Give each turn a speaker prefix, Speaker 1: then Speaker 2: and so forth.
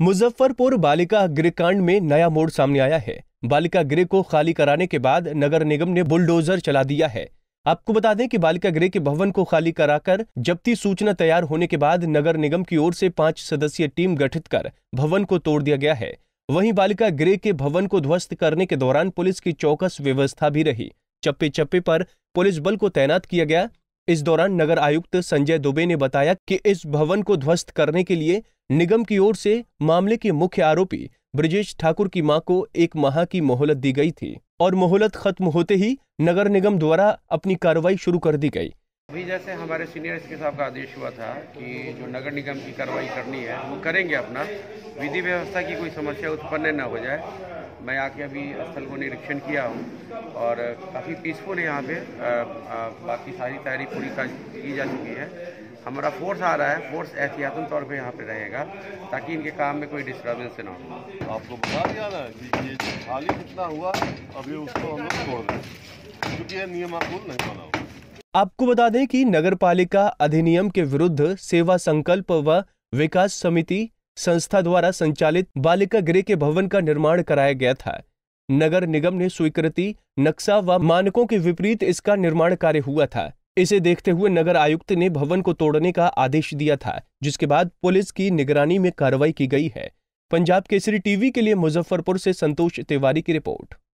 Speaker 1: मुजफ्फरपुर बालिका गृह कांड में नया मोड़ सामने आया है बालिका गृह को खाली कराने के बाद नगर निगम ने बुलडोजर चला दिया है आपको बता दें कि बालिका गृह के भवन को खाली कराकर जब्ती सूचना तैयार होने के बाद नगर निगम की ओर से पांच सदस्यीय टीम गठित कर भवन को तोड़ दिया गया है वहीं बालिका गृह के भवन को ध्वस्त करने के दौरान पुलिस की चौकस व्यवस्था भी रही चप्पे चप्पे पर पुलिस बल को तैनात किया गया इस दौरान नगर आयुक्त संजय दुबे ने बताया कि इस भवन को ध्वस्त करने के लिए निगम की ओर से मामले के मुख्य आरोपी ब्रजेश ठाकुर की मां को एक माह की मोहलत दी गई थी और मोहलत खत्म होते ही नगर निगम द्वारा अपनी कार्रवाई शुरू कर दी गई
Speaker 2: अभी जैसे हमारे सीनियर एस साहब का आदेश हुआ था कि जो नगर निगम की कार्रवाई करनी है वो करेंगे अपना विधि व्यवस्था की कोई समस्या उत्पन्न न हो जाए मैं आके अभी स्थल को निरीक्षण किया हूँ और काफ़ी पीसफुल है यहाँ पे बाकी सारी तैयारी पूरी की जा चुकी है हमारा फोर्स आ रहा है फोर्स एहतियातन तौर पे यहाँ पे रहेगा ताकि इनके काम में कोई डिस्टर्बेंस ना हो आपको बता दिया ना कि ये खाली कितना हुआ अभी उसको हम लोग छोड़ दें क्योंकि ये नियमाकूल नहीं बना
Speaker 1: आपको बता दें कि पालिका अधिनियम के विरुद्ध सेवा संकल्प व विकास समिति संस्था द्वारा संचालित बालिका गृह के भवन का निर्माण कराया गया था नगर निगम ने स्वीकृति नक्शा व मानकों के विपरीत इसका निर्माण कार्य हुआ था इसे देखते हुए नगर आयुक्त ने भवन को तोड़ने का आदेश दिया था जिसके बाद पुलिस की निगरानी में कार्रवाई की गई है पंजाब केसरी टीवी के लिए मुजफ्फरपुर से संतोष तिवारी की रिपोर्ट